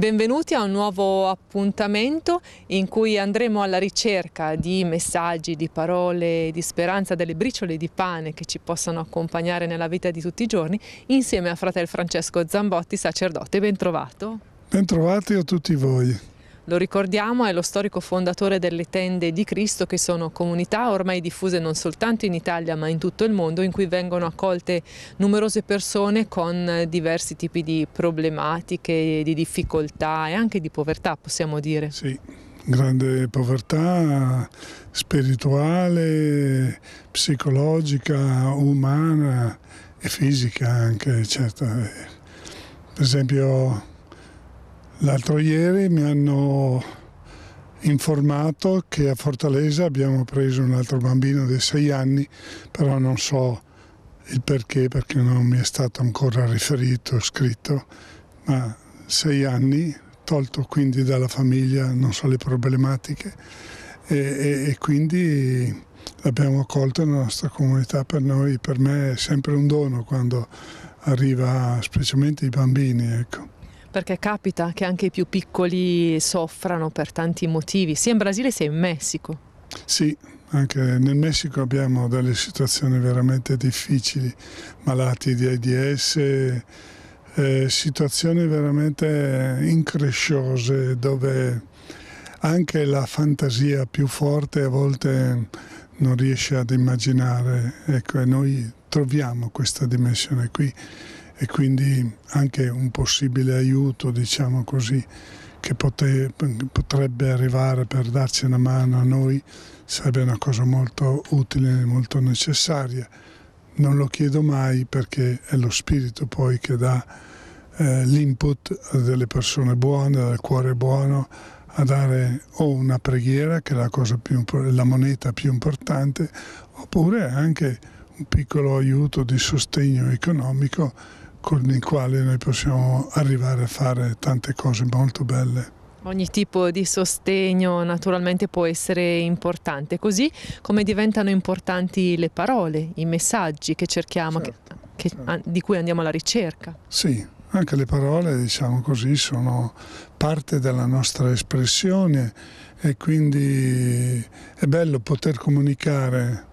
Benvenuti a un nuovo appuntamento in cui andremo alla ricerca di messaggi, di parole, di speranza, delle briciole di pane che ci possano accompagnare nella vita di tutti i giorni insieme a fratello Francesco Zambotti, sacerdote. Bentrovato. Bentrovati a tutti voi. Lo ricordiamo, è lo storico fondatore delle tende di Cristo che sono comunità ormai diffuse non soltanto in Italia ma in tutto il mondo in cui vengono accolte numerose persone con diversi tipi di problematiche, di difficoltà e anche di povertà possiamo dire. Sì, grande povertà spirituale, psicologica, umana e fisica anche, certo. Eh, per esempio L'altro ieri mi hanno informato che a Fortaleza abbiamo preso un altro bambino di sei anni, però non so il perché, perché non mi è stato ancora riferito, scritto, ma sei anni, tolto quindi dalla famiglia, non so le problematiche, e, e, e quindi l'abbiamo accolto nella nostra comunità, per noi, per me è sempre un dono quando arriva specialmente i bambini. Ecco perché capita che anche i più piccoli soffrano per tanti motivi, sia in Brasile sia in Messico. Sì, anche nel Messico abbiamo delle situazioni veramente difficili, malati di AIDS, eh, situazioni veramente incresciose dove anche la fantasia più forte a volte non riesce ad immaginare ecco, e noi troviamo questa dimensione qui e quindi anche un possibile aiuto, diciamo così, che potrebbe arrivare per darci una mano a noi sarebbe una cosa molto utile e molto necessaria. Non lo chiedo mai perché è lo spirito poi che dà eh, l'input delle persone buone, del cuore buono, a dare o una preghiera, che è la, più, la moneta più importante, oppure anche un piccolo aiuto di sostegno economico con il quale noi possiamo arrivare a fare tante cose molto belle. Ogni tipo di sostegno naturalmente può essere importante, così come diventano importanti le parole, i messaggi che cerchiamo, certo, che, certo. di cui andiamo alla ricerca. Sì, anche le parole, diciamo così, sono parte della nostra espressione e quindi è bello poter comunicare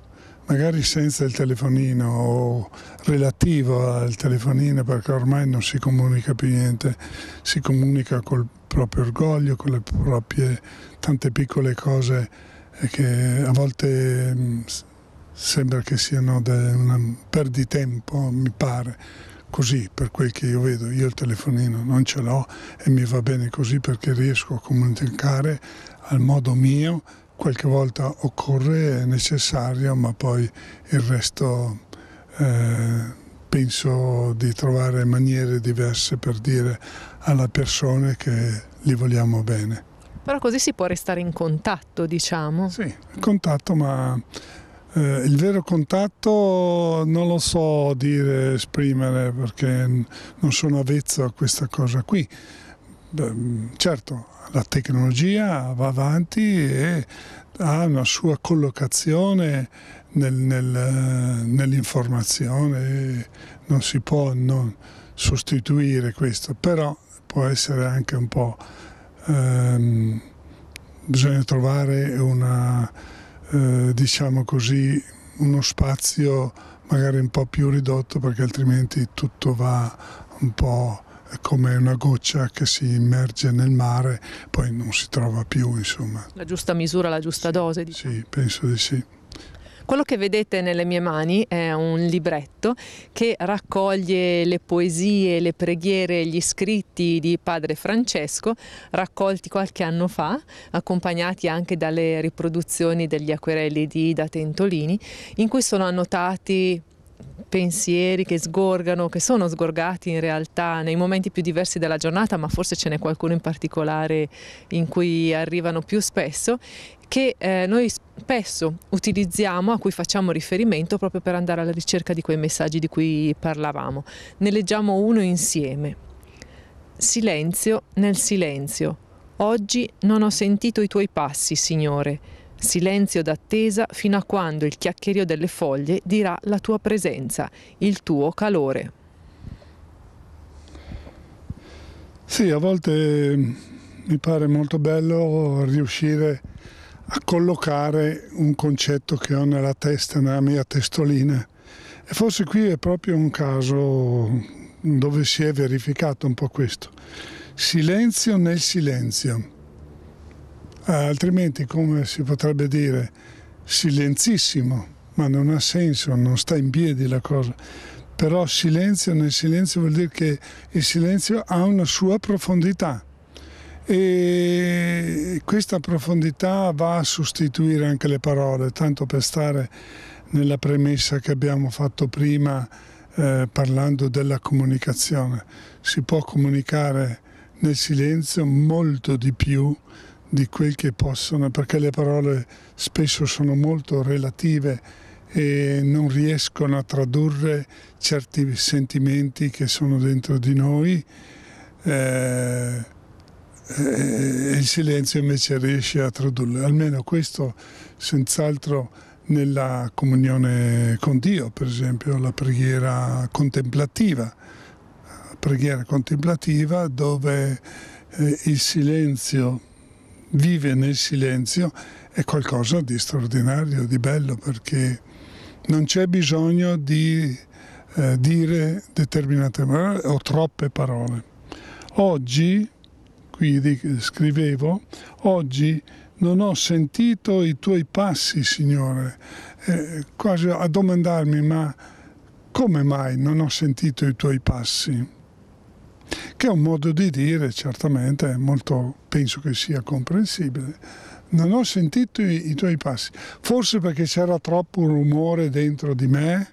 magari senza il telefonino o relativo al telefonino perché ormai non si comunica più niente, si comunica col proprio orgoglio, con le proprie tante piccole cose eh, che a volte mm, sembra che siano una perditempo, mi pare, così per quel che io vedo, io il telefonino non ce l'ho e mi va bene così perché riesco a comunicare al modo mio qualche volta occorre, è necessario, ma poi il resto eh, penso di trovare maniere diverse per dire alle persone che li vogliamo bene. Però così si può restare in contatto, diciamo. Sì, contatto, ma eh, il vero contatto non lo so dire, esprimere, perché non sono avvezzo a questa cosa qui certo la tecnologia va avanti e ha una sua collocazione nel, nel, nell'informazione, non si può non sostituire questo, però può essere anche un po'... Ehm, bisogna trovare una, eh, diciamo così, uno spazio magari un po' più ridotto perché altrimenti tutto va un po' come una goccia che si immerge nel mare, poi non si trova più, insomma. La giusta misura, la giusta dose, diciamo. Sì, penso di sì. Quello che vedete nelle mie mani è un libretto che raccoglie le poesie, le preghiere, gli scritti di padre Francesco, raccolti qualche anno fa, accompagnati anche dalle riproduzioni degli acquerelli di Ida Tentolini, in cui sono annotati pensieri che sgorgano, che sono sgorgati in realtà nei momenti più diversi della giornata, ma forse ce n'è qualcuno in particolare in cui arrivano più spesso, che eh, noi spesso utilizziamo, a cui facciamo riferimento proprio per andare alla ricerca di quei messaggi di cui parlavamo. Ne leggiamo uno insieme. Silenzio nel silenzio. Oggi non ho sentito i tuoi passi, Signore Silenzio d'attesa fino a quando il chiacchierio delle foglie dirà la tua presenza, il tuo calore. Sì, a volte mm, mi pare molto bello riuscire a collocare un concetto che ho nella testa, nella mia testolina. E forse qui è proprio un caso dove si è verificato un po' questo. Silenzio nel silenzio. Eh, altrimenti come si potrebbe dire silenzissimo, ma non ha senso, non sta in piedi la cosa. Però silenzio nel silenzio vuol dire che il silenzio ha una sua profondità e questa profondità va a sostituire anche le parole, tanto per stare nella premessa che abbiamo fatto prima eh, parlando della comunicazione. Si può comunicare nel silenzio molto di più di quel che possono, perché le parole spesso sono molto relative e non riescono a tradurre certi sentimenti che sono dentro di noi. Eh, e il silenzio invece riesce a tradurle, almeno questo senz'altro nella comunione con Dio, per esempio la preghiera contemplativa, preghiera contemplativa dove eh, il silenzio vive nel silenzio è qualcosa di straordinario, di bello, perché non c'è bisogno di eh, dire determinate parole o troppe parole. Oggi, qui scrivevo, oggi non ho sentito i tuoi passi, Signore, eh, quasi a domandarmi ma come mai non ho sentito i tuoi passi? che è un modo di dire certamente molto, penso che sia comprensibile. Non ho sentito i, i tuoi passi, forse perché c'era troppo rumore dentro di me,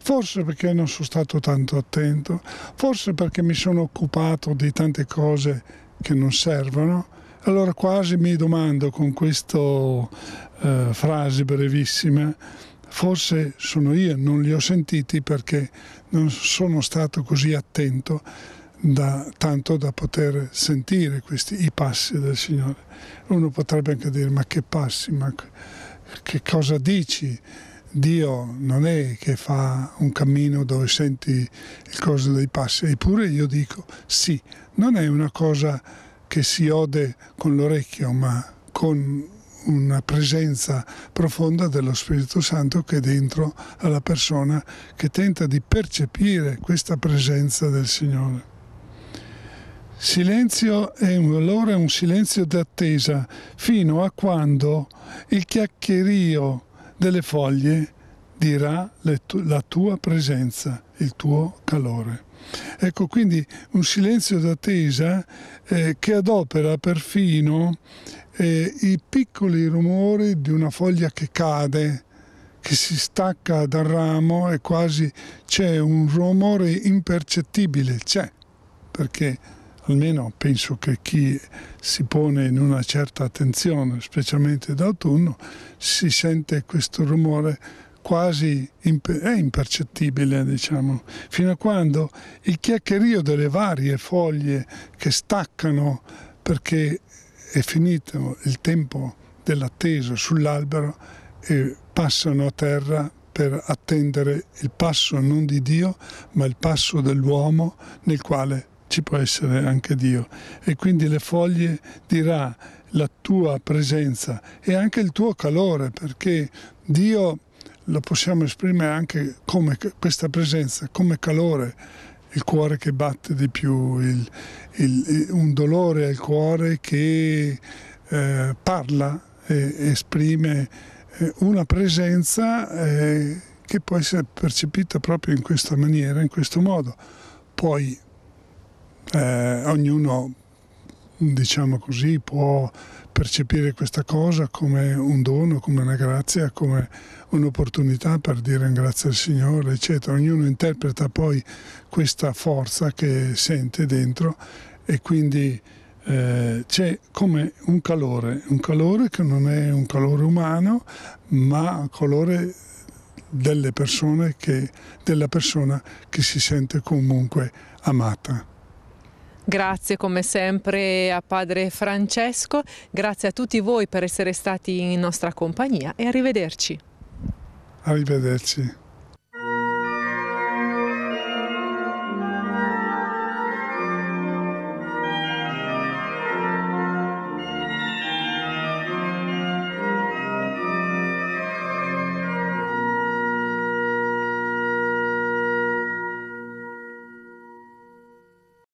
forse perché non sono stato tanto attento, forse perché mi sono occupato di tante cose che non servono. Allora quasi mi domando con questa eh, frase brevissima, forse sono io, non li ho sentiti perché non sono stato così attento da, tanto da poter sentire questi, i passi del Signore. Uno potrebbe anche dire ma che passi, ma che cosa dici? Dio non è che fa un cammino dove senti il coso dei passi, eppure io dico sì, non è una cosa che si ode con l'orecchio, ma con una presenza profonda dello Spirito Santo che è dentro alla persona che tenta di percepire questa presenza del Signore. Silenzio è un, allora un silenzio d'attesa fino a quando il chiacchierio delle foglie dirà la tua presenza, il tuo calore. Ecco quindi un silenzio d'attesa eh, che adopera perfino eh, i piccoli rumori di una foglia che cade, che si stacca dal ramo e quasi c'è un rumore impercettibile, c'è, perché almeno penso che chi si pone in una certa attenzione, specialmente d'autunno, si sente questo rumore quasi imper è impercettibile, diciamo, fino a quando il chiacchierio delle varie foglie che staccano perché è finito il tempo dell'attesa sull'albero e passano a terra per attendere il passo non di Dio, ma il passo dell'uomo nel quale ci può essere anche Dio e quindi le foglie dirà la tua presenza e anche il tuo calore perché Dio lo possiamo esprimere anche come questa presenza, come calore, il cuore che batte di più, il, il, un dolore al cuore che eh, parla e esprime eh, una presenza eh, che può essere percepita proprio in questa maniera, in questo modo. Poi eh, ognuno diciamo così, può percepire questa cosa come un dono, come una grazia, come un'opportunità per dire grazie al Signore, eccetera. Ognuno interpreta poi questa forza che sente dentro e quindi eh, c'è come un calore, un calore che non è un calore umano, ma colore delle persone che, della persona che si sente comunque amata. Grazie come sempre a padre Francesco, grazie a tutti voi per essere stati in nostra compagnia e arrivederci. Arrivederci.